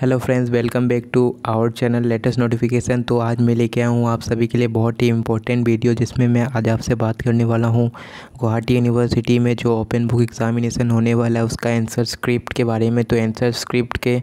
hello friends welcome back to our channel latest notification तो आज मैं लेके आया हूँ आप सभी के लिए बहुत ही इंपॉर्टेंट वीडियो जिसमें मैं आज आपसे बात करने वाला हूँ गुवाहाटी यूनिवर्सिटी में जो ओपन बुक एग्जामिनेशन होने वाला है उसका आंसर स्क्रिप्ट के बारे में तो आंसर स्क्रिप्ट के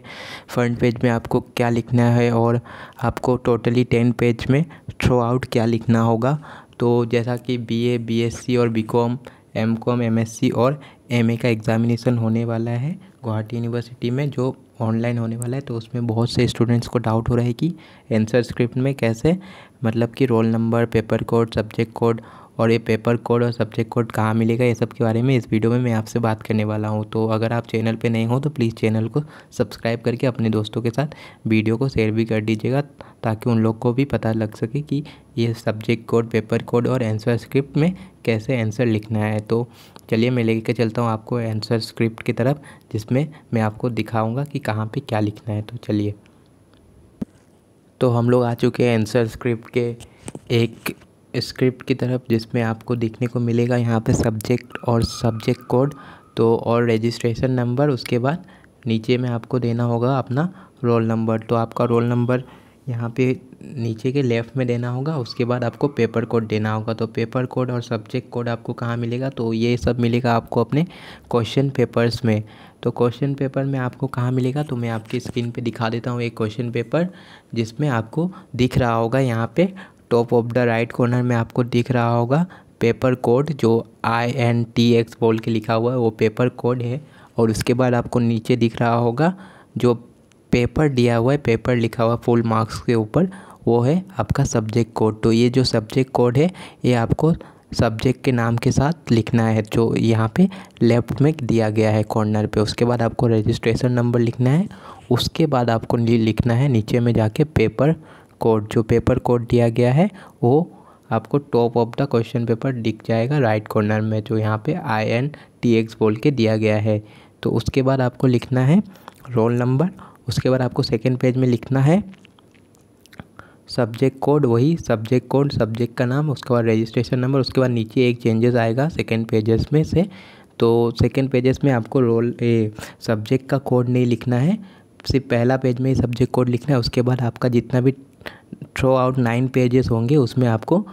फ्रंट पेज में आपको क्या लिखना है और आपको टोटली टेन पेज में थ्रू आउट क्या लिखना होगा तो जैसा कि B A B S C और B com M com M S C और एम ए का एग्ज़ामिनेशन होने वाला है गुवाहाटी यूनिवर्सिटी में जो ऑनलाइन होने वाला है तो उसमें बहुत से स्टूडेंट्स को डाउट हो रहा है कि एंसर स्क्रिप्ट में कैसे मतलब कि roll number paper code subject code और ये पेपर कोड और सब्जेक्ट कोड कहाँ मिलेगा ये सब के बारे में इस वीडियो में मैं आपसे बात करने वाला हूँ तो अगर आप चैनल पर नए हो तो प्लीज़ चैनल को सब्सक्राइब करके अपने दोस्तों के साथ वीडियो को शेयर भी कर दीजिएगा ताकि उन लोग को भी पता लग सके कि ये सब्जेक्ट कोड पेपर कोड और आंसर स्क्रिप्ट में कैसे आंसर लिखना है तो चलिए मैं लेके चलता हूँ आपको आंसर स्क्रिप्ट की तरफ जिसमें मैं आपको दिखाऊंगा कि कहाँ पे क्या लिखना है तो चलिए तो हम लोग आ चुके हैं आंसर स्क्रिप्ट के एक स्क्रिप्ट की तरफ जिसमें आपको देखने को मिलेगा यहाँ पे सब्जेक्ट और सब्जेक्ट कोड तो और रजिस्ट्रेशन नंबर उसके बाद नीचे में आपको देना होगा अपना रोल नंबर तो आपका रोल नंबर यहाँ पे नीचे के लेफ़्ट में देना होगा उसके बाद आपको पेपर कोड देना होगा तो पेपर कोड और सब्जेक्ट कोड आपको कहाँ मिलेगा तो ये सब मिलेगा आपको अपने क्वेश्चन पेपर्स में तो क्वेश्चन पेपर में आपको कहाँ मिलेगा तो मैं आपकी स्क्रीन पे दिखा देता हूँ एक क्वेश्चन पेपर जिसमें आपको दिख रहा होगा यहाँ पे top of the right corner में आपको दिख रहा होगा पेपर कोड जो आई एन टी एक्स बोल के लिखा हुआ है वो पेपर कोड है और उसके बाद आपको नीचे दिख रहा होगा जो पेपर दिया हुआ है पेपर लिखा हुआ फुल मार्क्स के ऊपर वो है आपका सब्जेक्ट कोड तो ये जो सब्जेक्ट कोड है ये आपको सब्जेक्ट के नाम के साथ लिखना है जो यहाँ पे लेफ्ट में दिया गया है कॉर्नर पे उसके बाद आपको रजिस्ट्रेशन नंबर लिखना है उसके बाद आपको लिखना है नीचे में जाके पेपर कोड जो पेपर कोड दिया गया है वो आपको top of the question paper दिख जाएगा राइट कॉर्नर में जो यहाँ पे आई एन टी एक्स बोल के दिया गया है तो उसके बाद आपको लिखना है रोल नंबर उसके बाद आपको सेकेंड पेज में लिखना है सब्जेक्ट कोड वही सब्जेक्ट कोड सब्जेक्ट का नाम उसके बाद रजिस्ट्रेशन नंबर उसके बाद नीचे एक चेंजेस आएगा सेकेंड पेजेस में से तो सेकेंड पेजेस में आपको रोल ए सब्जेक्ट का कोड नहीं लिखना है सिर्फ पहला पेज में ही सब्जेक्ट कोड लिखना है उसके बाद आपका जितना भी थ्रो आउट नाइन पेजेस होंगे उसमें आपको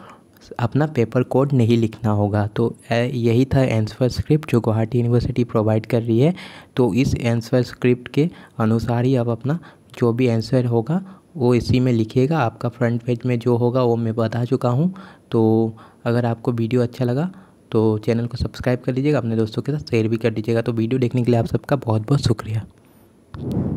अपना पेपर कोड नहीं लिखना होगा तो यही था एंसफर स्क्रिप्ट जो गुवाहाटी यूनिवर्सिटी प्रोवाइड कर रही है तो इस एंसफर स्क्रिप्ट के अनुसार ही आप अपना जो भी आंसर होगा वो इसी में लिखिएगा आपका फ्रंट पेज में जो होगा वो मैं बता चुका हूँ तो अगर आपको वीडियो अच्छा लगा तो चैनल को सब्सक्राइब कर लीजिएगा अपने दोस्तों के साथ शेयर भी कर दीजिएगा तो वीडियो देखने के लिए आप सबका बहुत बहुत शुक्रिया